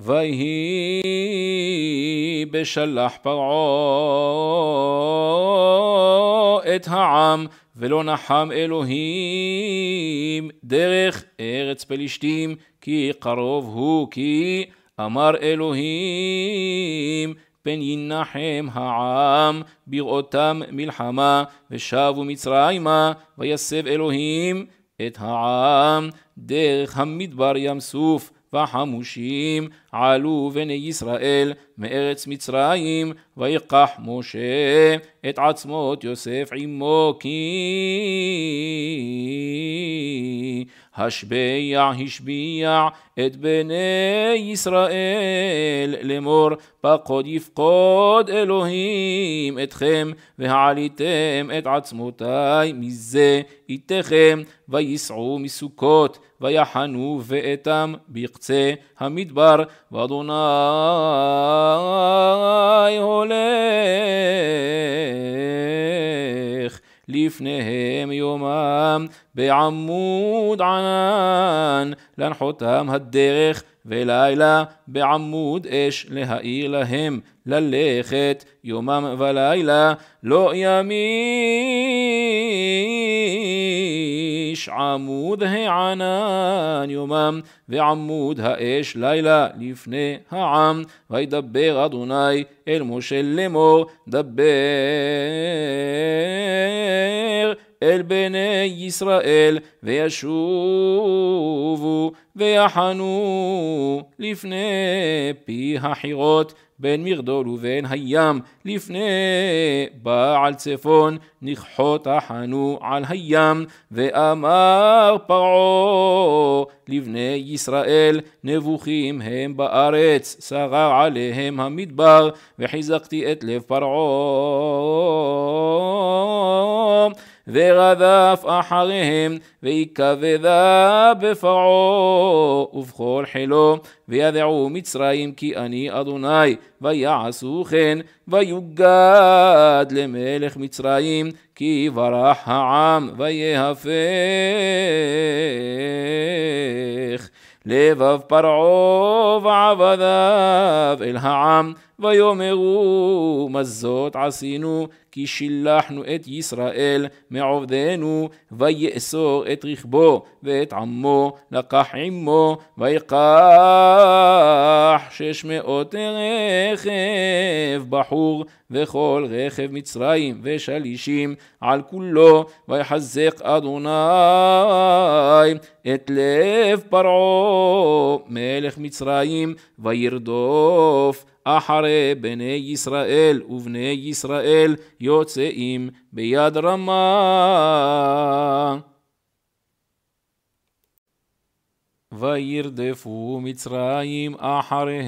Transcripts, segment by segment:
ויהי בשלח פרעה את העם, ולא נחם אלוהים דרך ארץ פלישתים, כי קרוב הוא, כי אמר אלוהים, פן ינחם העם בראותם מלחמה, ושבו מצרימה, ויסב אלוהים את העם דרך המדבר ים סוף וחמושים, עלו בני ישראל מארץ מצרים, ויקח משה את עצמות יוסף עמו, כי השביע השביע את בני ישראל לאמור, פקוד יפקוד אלוהים אתכם, והעליתם את עצמותי מזה איתכם, ויסעו מסוכות, ויחנו ואתם בקצה המדבר. ואדוני הולך לפניהם יומם בעמוד ענן להנחותם הדרך ולילה בעמוד אש להאיר להם ללכת יומם ולילה לא ימין האיש עמוד הענן יומם, ועמוד האש לילה לפני העם. וידבר אדוני אל משה לאמור, דבר אל בני ישראל, וישובו ויחנו לפני פי החירות, בין מרדול ובין הים, לפני בעל צפון נכחות החנו על הים, ואמר פרעה לבני ישראל, נבוכים הם בארץ, שרר עליהם המדבר, וחיזקתי את לב פרעה. ורדף אחריהם, ויכבדה בפרעה ובכל חילו, וידעו מצרים כי אני אדוני, ויעשו כן, ויוגד למלך מצרים, כי ברח העם, ויהפך. לבב פרעה ועבדיו אל העם ויאמרו מה זאת עשינו כי שילחנו את ישראל מעובדנו ויאסור את רכבו ואת עמו לקח עמו ויקח שש מאות רכב בחור וכל רכב מצרים ושלישים על כולו ויחזק אדוני את לב פרעה מלך מצרים וירדוף אחרי בני ישראל, ובני ישראל יוצאים ביד רמה. וירדפו מצרים אחריהם,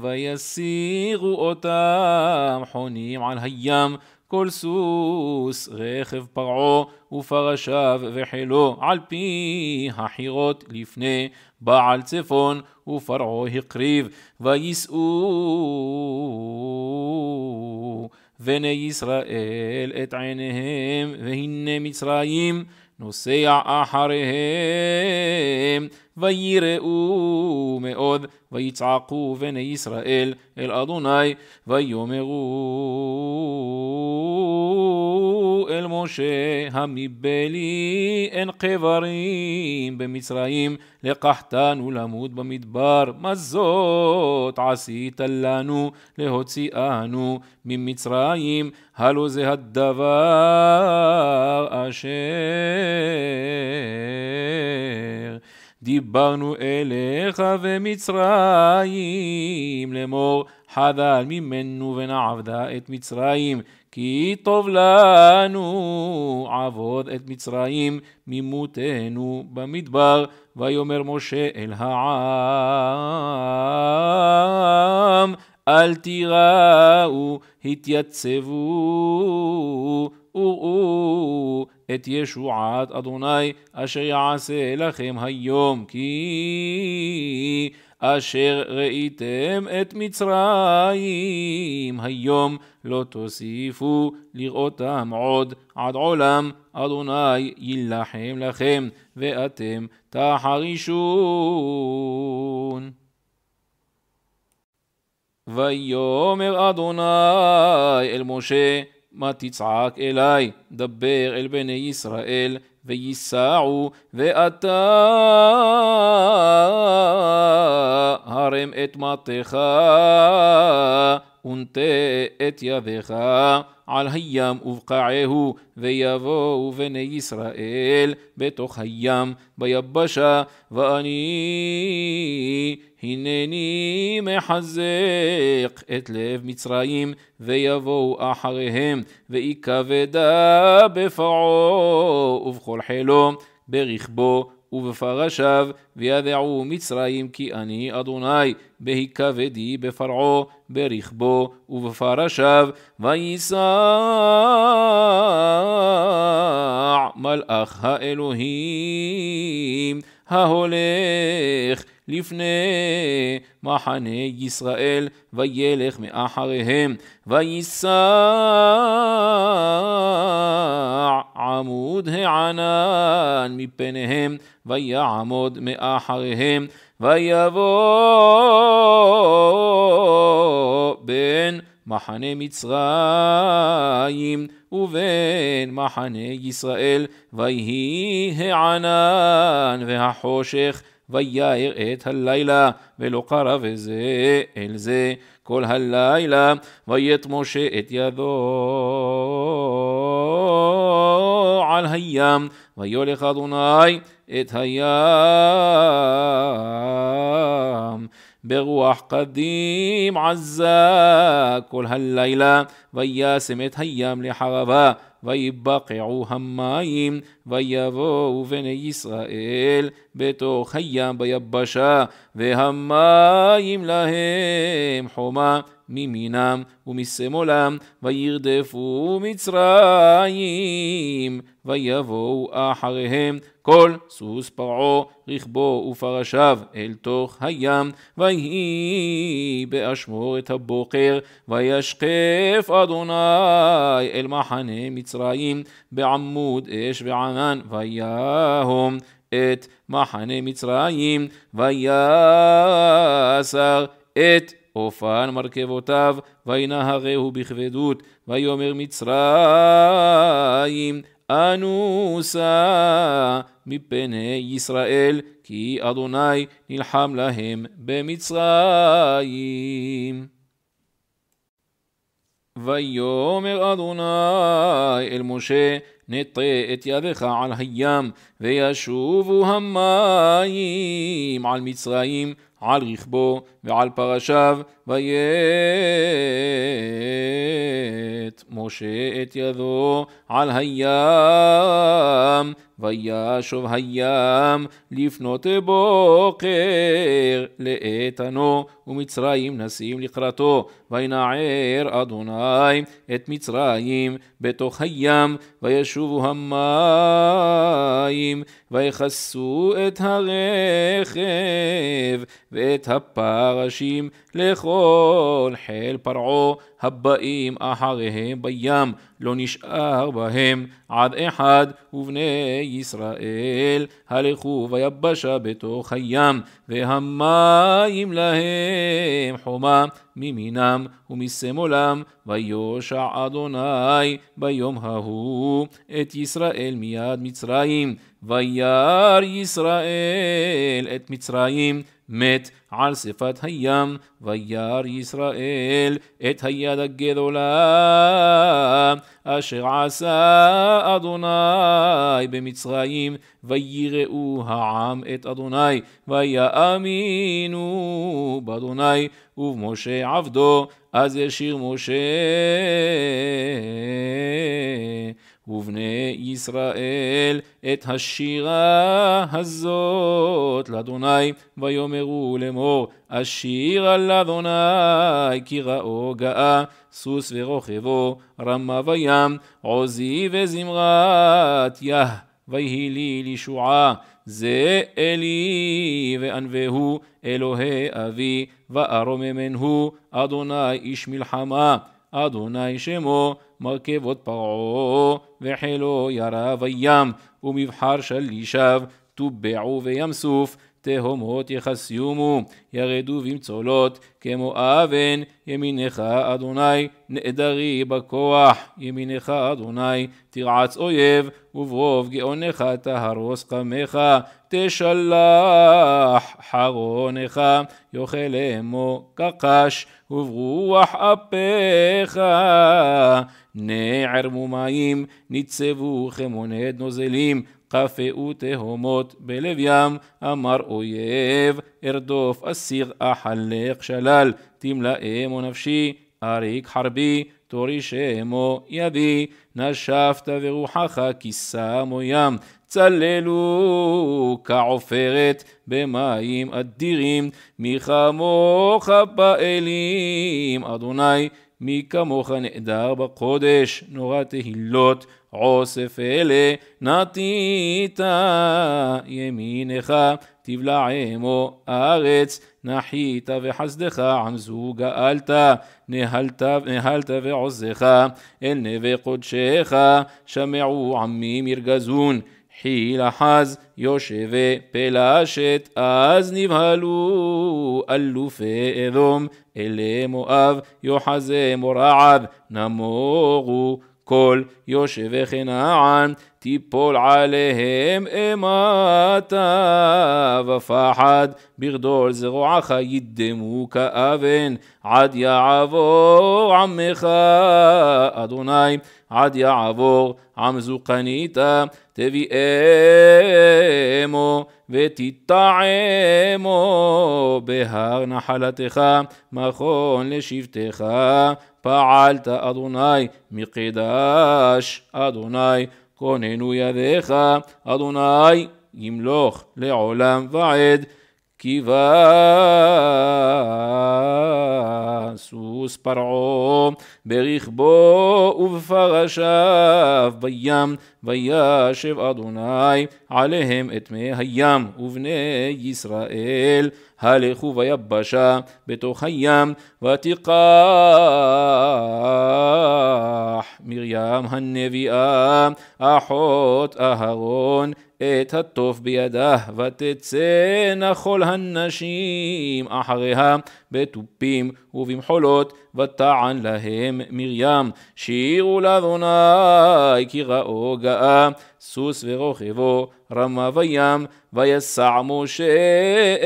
ויסירו אותם חונים על הים. כל סוס, רכב פרעה ופרשיו וחילו, על פי החירות לפני בעל צפון, ופרעה הקריב, ויישאו בני ישראל את עיניהם, והנה מצרים נוסע אחריהם. ויראו מאוד, ויצעקו בני ישראל אל אדוני, ויאמרו אל משה המבלי אין קברים במצרים, לקחתנו למות במדבר, מה זאת עשית לנו להוציאנו ממצרים, הלא זה הדבר אשר דיברנו אליך ומצרים, לאמור חדל ממנו ונעבדה את מצרים, כי טוב לנו עבוד את מצרים ממותנו במדבר, ויאמר משה אל העם, אל תיראו, התייצבו וראו את ישועת אדוני אשר יעשה לכם היום כי אשר ראיתם את מצרים היום לא תוסיפו לראותם עוד עד עולם אדוני יילחם לכם ואתם תחרישון. ויאמר אדוני אל משה מה תצעק אליי? דבר אל בני ישראל, ויסעו, ואתה הרם את מטך, ונטה את ידך. על הים ובקעהו, ויבואו בני ישראל בתוך הים ביבשה, ואני הנני מחזק את לב מצרים, ויבואו אחריהם, ואיכבדה בפרעה ובכל חילו. ברכבו ובפרשיו, וידעו מצרים כי אני אדוני, בהיכבדי בפרעה, ברכבו ובפרשיו, ויסע מלאך האלוהים ההולך לפני מחנה ישראל, וילך מאחריהם, ויסע עמוד הענן מפניהם, ויעמוד מאחריהם, ויבוא בין מחנה מצרים ובין מחנה ישראל, ויהי הענן והחושך ויאיר את הלילה, ולא קרב זה אל זה כל הלילה, ויית משה את ידו על הים, ויולך אדוני את הים. ברוח קדים עזה כל הלילה, וישם את הים לחרבה ויבקעו המים ויבואו בני ישראל בתוך הים ביבשה, והמים להם חומה ממינם ומשמאלם, וירדפו מצרים, ויבואו אחריהם כל סוס פרעה, רכבו ופרשיו אל תוך הים, ויהי באשמורת הבוקר, וישקף אדוני אל מחנה מצרים, בעמוד אש ועם כנען, ויהום את מחנה מצרים, ויסר את אופן מרכבותיו, וינהרהו בכבדות, ויאמר מצרים, אנוסה מפני ישראל, כי אדוני נלחם להם במצרים. ויאמר אדוני אל משה נטה את ידך על הים, וישובו המים על מצרים, על רכבו ועל פרשיו, ויט משה את ידו על הים, וישוב הים לפנות בוקר לאיתנו ומצרים נסים לקראתו וינער אדוני את מצרים בתוך הים וישובו המים ויכסו את הרכב ואת הפרשים לכל חיל פרעה הבאים אחריהם בים, לא נשאר בהם עד אחד, ובני ישראל הלכו ויבשה בתוך הים, והמים להם חומה מימינם ומשמאלם, ויושע אדוני ביום ההוא את ישראל מיד מצרים. וירא ישראל את מצרים, מת על שפת הים, וירא ישראל את היד הגדולה, אשר עשה אדוני במצרים, ויראו העם את אדוני, ויאמינו באדוני ובמשה עבדו, אז ישיר משה. ובני ישראל את השירה הזאת לאדוני, ויאמרו לאמור, אשירה לאדוני, כי ראו גאה, סוס ורוכבו, רמה וים, עוזי וזמרת, יה, ויהי לי לישועה. זה אלי וענווהו אלוהי אבי וארוממנהו אדוני איש מלחמה אדוני שמו מרכבות פרעה וחילו ירה וים ומבחר שלישיו טובעו וים סוף תהומות יחסיומו, ירדו במצולות, כמו אבן, ימינך אדוני, נעדרי בכוח, ימינך אדוני, תרעץ אויב, וברוב גאונך תהרוס חמך, תשלח, חרונך יאכל אמו כחש, וברוח אפיך. נערמו מים, ניצבו חמונד נוזלים, חפאו תהומות בלב ים, אמר אויב, ארדוף אסיר אחלך שלל, אמו נפשי, אריק חרבי, תורי שמו ידי, נשבת ורוחך כיסה ים, צללו כעופרת במים אדירים, מי כמוך באלים, אדוני מי כמוך נעדר בקודש, נורא תהילות עוסף אלה, נטית ימינך, תבלעמו ארץ. נחית וחסדך, עמזו גאלת, נהלת, נהלת ועוזך, אל נווה קודשך, שמעו עמים ירגזון. חיל אחז יושבי פלשת, אז נבהלו אלופי אדום, אלי מואב יוחזי מורעב, נמורו כל יושבי כנען, תיפול עליהם אימתה ופחד ברדול זרועך ידמו כאבן עד יעבור עמך אדוני עד יעבור עם זוקניתה תביאמו ותטעמו בהר נחלתך מכון לשבטך פעלת אדוני מקדש אדוני כוננו ידיך, אדוני ימלוך לעולם ועד, כי בא סוס פרעה ברכבו ובפרשיו בים, וישב אדוני עליהם את מי הים ובני ישראל. هالي خوفا يبشا بتوخيام ותיקח מרים הנביאה אחות אהרון את הטוף בידה ותצאנה כל הנשים אחריה בתופים ובמחולות, וטען להם מרים. שירו לאדוני כי ראו גאה, סוס ורוכבו, רמה וים, ויסע משה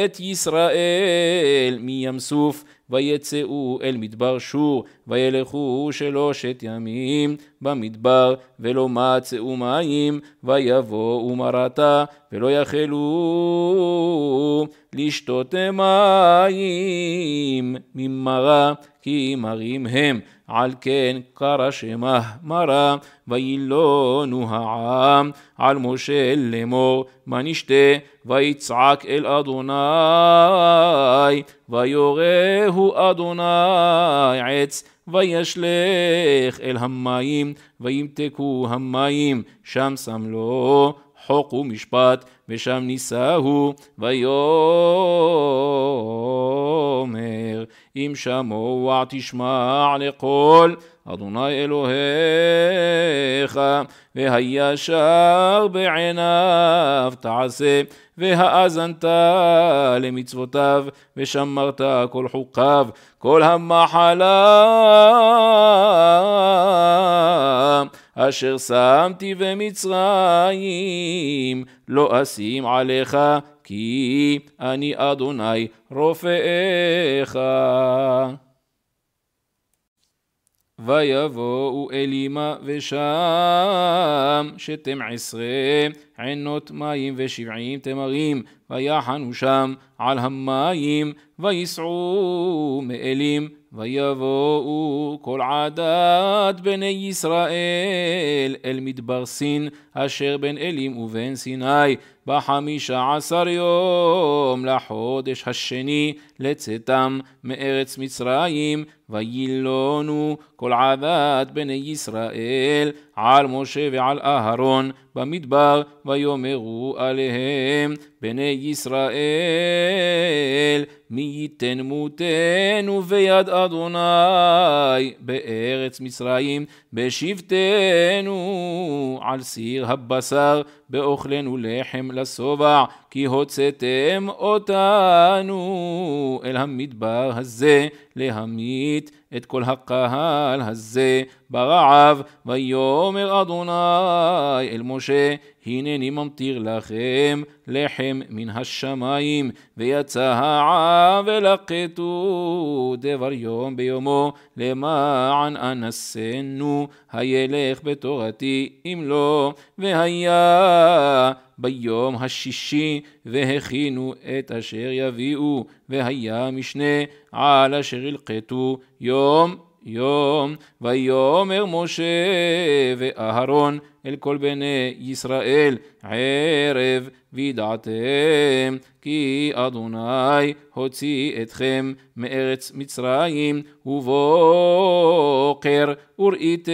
את ישראל מים סוף. ויצאו אל מדבר שור, וילכו שלושת ימים במדבר, ולא מצאו מים, ויבואו מרתה, ולא יחלו לשתות מים ממרה, כי מרים הם. על כן קרא שמה מרה, וילונו העם על משה לאמור, מה נשתה, ויצעק אל אדוני, ויורהו אדוני עץ, וישלך אל המים, וימתקו המים, שם שם לו, חוק ומשפט, ושם נישאהו, ויאמר, אם שמוע תשמע לכל אדוני אלוהיך, והישר בעיניו תעשה, והאזנת למצוותיו, ושמרת כל חוקיו, כל המחלה. אשר שמתי במצרים, לא אשים עליך, כי אני אדוני רופאיך. ויבואו אלימה ושם שתים עשרה עינות מים ושבעים תמרים ויחנו שם על המים ויסעו מאלים ויבואו כל עדת בני ישראל אל מדבר סין, אשר בין אלים ובין סיני, בחמישה עשר יום לחודש השני לצאתם מארץ מצרים ויילונו כל עבד בני ישראל על משה ועל אהרון במדבר ויאמרו עליהם בני ישראל מי ייתן מותנו ויד אדוני בארץ מצרים בשבטנו על סיר הבשר באוכלנו לחם السبع כי הוצאתם אותנו אל המדבר הזה להמית את כל הקהל הזה ברעב, ויאמר אדוני אל משה, הנני ממטיר לכם לחם מן השמיים, ויצא העם ולקטו דבר יום ביומו, למען אנסנו, הילך בתורתי אם לא, והיה ביום השישי והכינו את אשר יביאו, והיה משנה על אשר הלכתו יום יום, ויאמר משה ואהרון אל כל בני ישראל ערב וידעתם כי אדוני הוציא אתכם מארץ מצרים ובוקר וראיתם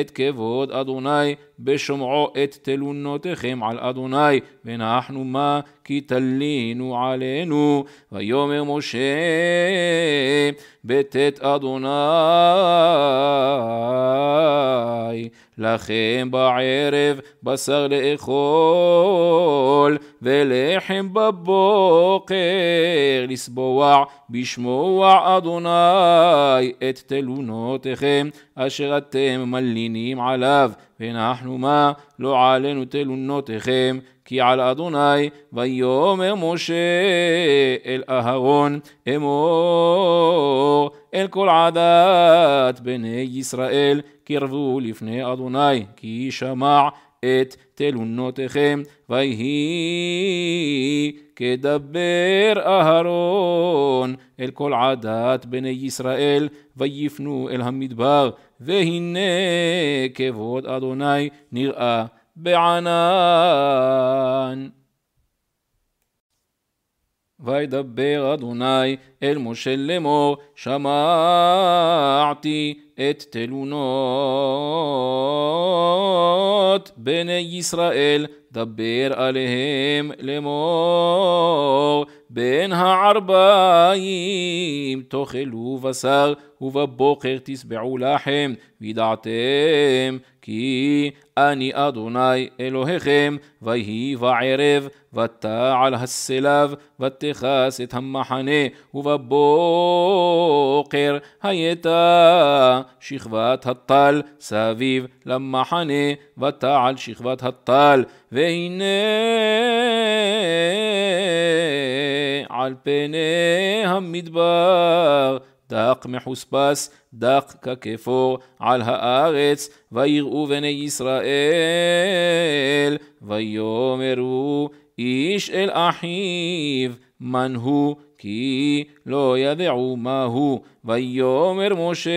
את כבוד אדוני בשומעו את תלונותיכם על אדוני ונחנו מה כי תלינו עלינו ויאמר משה בטאת אדוני לכם בערב בשר לאכול, ולחם בבוקר לסבוע בשמוע אדוני את תלונותיכם אשר אתם מלינים עליו. והנחנו מה לא עלינו תלונותיכם כי על אדוני ויאמר משה אל אהרון אמור אל כל עדת בני ישראל קרבו לפני אדוני כי שמע את תלונותיכם, ויהי כדבר אהרון אל כל עדת בני ישראל, ויפנו אל המדבר, והנה כבוד אדוני נראה בענן. וידבר אדוני אל משה לאמור, שמעתי את תלונות בני ישראל, דבר עליהם לאמור. בין הערביים תאכלו בשר ובבוקר תשבעו לחם וידעתם כי אני אדוני אלוהיכם ויהי בערב ותע על הסלב ותכס את המחנה ובבוקר הייתה שכבת הטל סביב למחנה ותע שכבת הטל והנה על פני המדבר. דק מחוספס, דק ככפור על הארץ, ויראו בני ישראל, ויאמרו איש אל אחיו, מן הוא, כי לא ידעו מה הוא. ויאמר משה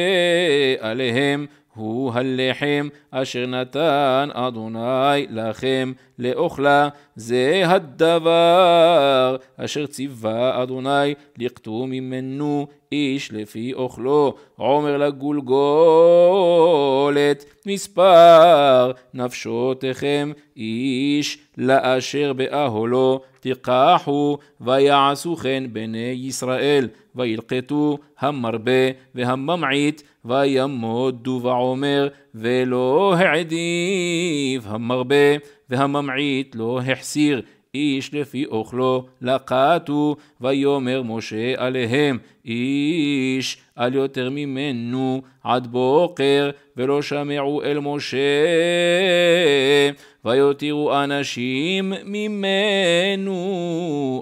עליהם, הוא הלחם אשר נתן אדוני לכם לאוכלה, זה הדבר אשר ציווה אדוני לכתו ממנו איש לפי אוכלו, עומר לגולגולת, מספר נפשותיכם איש לאשר באהלו תיקחו ויעשו כן בני ישראל, וילקטו המרבה והממעיט וימודו ועומר, ולא העדיף המרבה, והממעיט לא החסיר, איש לפי אוכלו לקטו, ויאמר משה עליהם, איש על יותר ממנו עד בוקר, ולא שמעו אל משה, ויותירו אנשים ממנו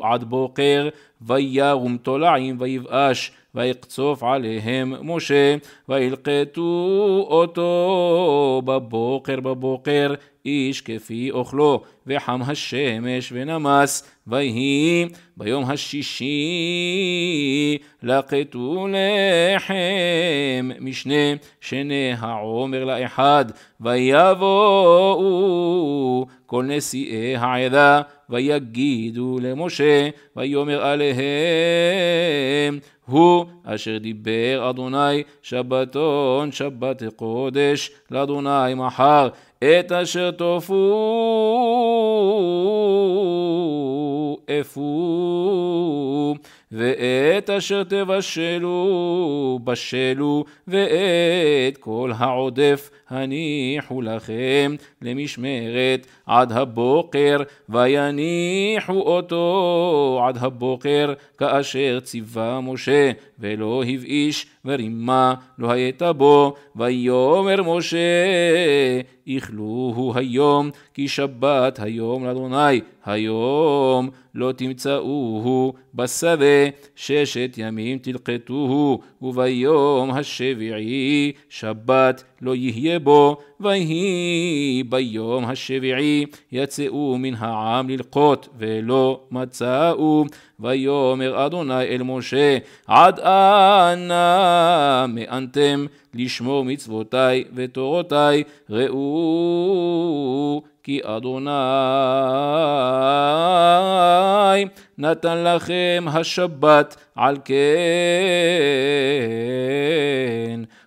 עד בוקר, וירום תולעים ויבאש. ויקצוף עליהם משה, וילקטו אותו בבוקר בבוקר, איש כפי אוכלו, וחם השמש ונמס, ויהי ביום השישי לקטו לחם משנה שני העומר לאחד, ויבואו כל נשיאי העדה, ויגידו למשה, ויאמר עליהם הוא אשר דיבר אדוני שבתון שבת קודש לאדוני מחר את אשר תופו אפו ואת אשר תבשלו, בשלו, ואת כל העודף הניחו לכם למשמרת עד הבוקר, ויניחו אותו עד הבוקר, כאשר ציווה משה, ולא הבאיש ורימה לא הייתה בו, ויאמר משה, איכלוהו היום, כי שבת היום לאדוני, היום לא תמצאוהו בשדה, ששת ימים תלקטוהו, וביום השביעי שבת לא יהיה בו, ויהי ביום השביעי יצאו מן העם ללקוט, ולא מצאו, ויאמר אדוני אל משה, עד אנה מאנתם לשמור מצוותיי ותורותיי, ראו כי אדוני נתן לכם השבת על כן.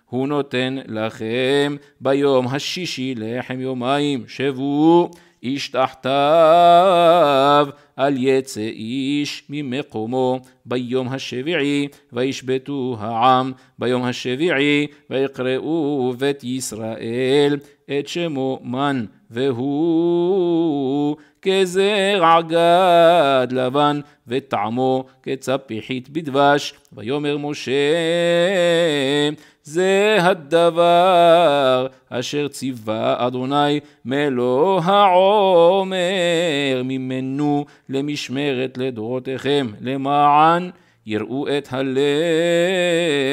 הוא נותן לכם ביום השישי לחם יומיים שבו איש תחתיו, אל יצא איש ממקומו ביום השביעי, וישבתו העם ביום השביעי, ויקראו בית ישראל את שמו מן, והוא כזרע גד לבן, וטעמו כצפיחית בדבש, ויאמר משה זה הדבר אשר ציווה אדוני מלוא העומר ממנו למשמרת לדורותיכם למען יראו את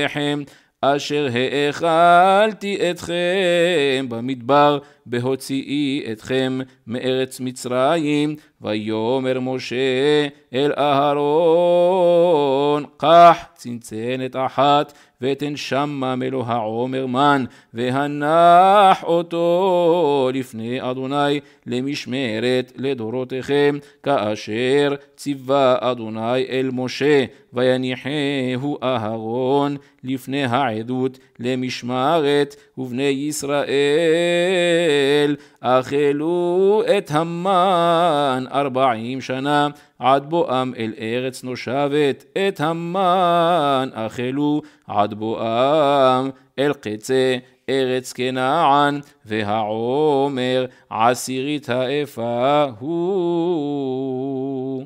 הלחם אשר האכלתי אתכם במדבר בהוציאי אתכם מארץ מצרים ויאמר משה אל אהרון קח צנצנת אחת ותן שמה מלוא העומר מן, והנח אותו לפני אדוני למשמרת לדורותיכם, כאשר ציווה אדוני אל משה. ויניחהו אהרון לפני העדות למשמרת, ובני ישראל אכלו את המן ארבעים שנה, עד בואם אל ארץ נושבת, את המן אכלו עד בואם אל קצה ארץ כנען, והעומר עשירית האפה הוא.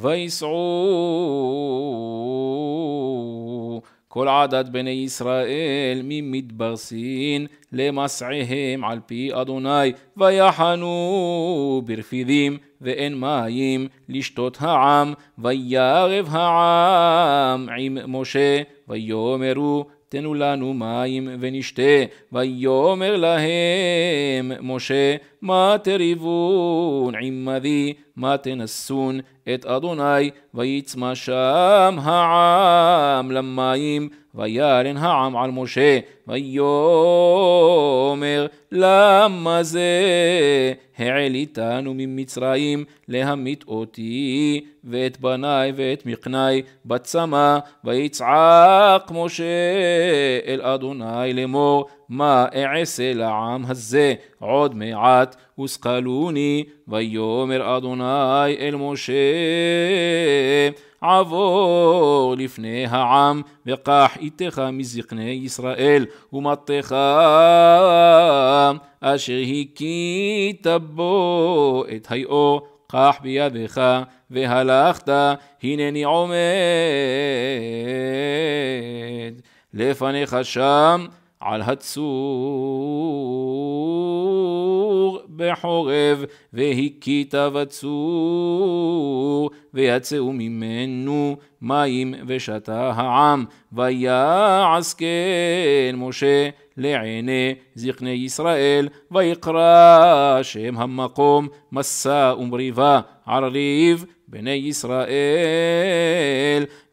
ויסעו כל עדת בני ישראל ממדברסין למסעיהם על פי אדוני, ויחנו ברפידים ואין מים לשתות העם, וירב העם עם משה, ויאמרו תנו לנו מים ונשתה, ויאמר להם משה, מה תריבון עמדי, מה תנסון את אדוני, ויצמא שם העם למים, וירן העם על משה, ויאמר למה זה העליתנו ממצרים להמית אותי ואת בניי ואת מכנאי בצמא ויצעק משה אל אדוני לאמור מה אעשה לעם הזה עוד מעט וסקלוני ויאמר אדוני אל משה עבור לפני העם וקח איתך מזקני ישראל ומטך אשר הכית בו את היאו קח בידך והלכת הנני עומד לפניך שם על הצור בחורב, והכית בצור, ויצאו ממנו מים ושתה העם, ויעש כן משה לעיני זקני ישראל, ויקרא שם המקום מסע ומריבה ערליב בני ישראל,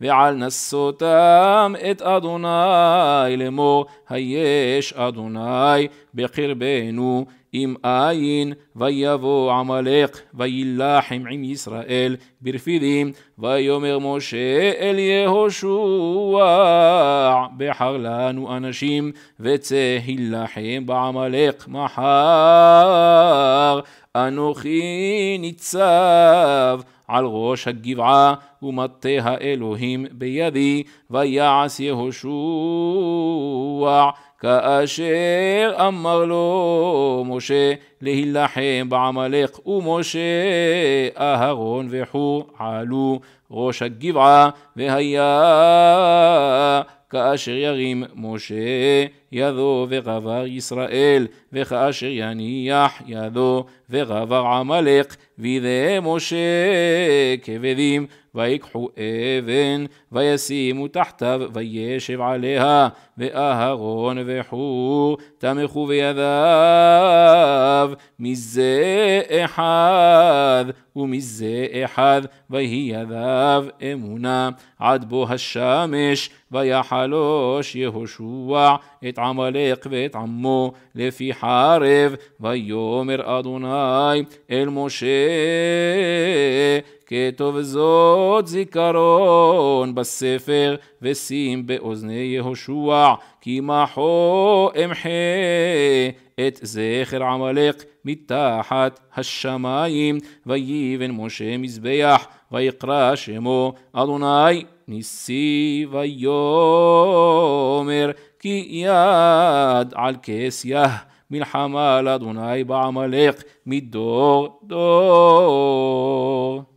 ועל נסותם את אדוני לאמור, היש אדוני בקרבנו עם עין ויבוא עמלק ויילחם עם ישראל ברפידים ויאמר משה אל יהושע בחר לנו אנשים וצא הילחם בעמלק מחר אנוכי ניצב על ראש הגבעה ומטה האלוהים בידי ויעש יהושע כאשר אמר לו משה להילחם בעמלק, ומשה אהרון וחור עלו ראש הגבעה, והיה כאשר ירים משה ידו וגבר ישראל, וכאשר יניח ידו וגבר עמלק, וידי משה כבדים, ויקחו אבן, וישימו תחתיו, וישב עליה, ואהרון וחור, תמכו בידיו, מזה אחד, ומזה אחד, ויהי ידיו אמונה, עד בו השמש, ויחלוש יהושע את את עמלק ואת עמו לפי חרב, ויאמר אדוני אל משה כתוב זאת זיכרון בספר ושים באוזני יהושע כי מחו אמחה את זכר עמלק מתחת השמיים ויבן משה מזבח ויקרא שמו אדוני ניסי ויאמר كي ياد على الكيس ياه من حمالة دوناي بعمليق مدور دور, دور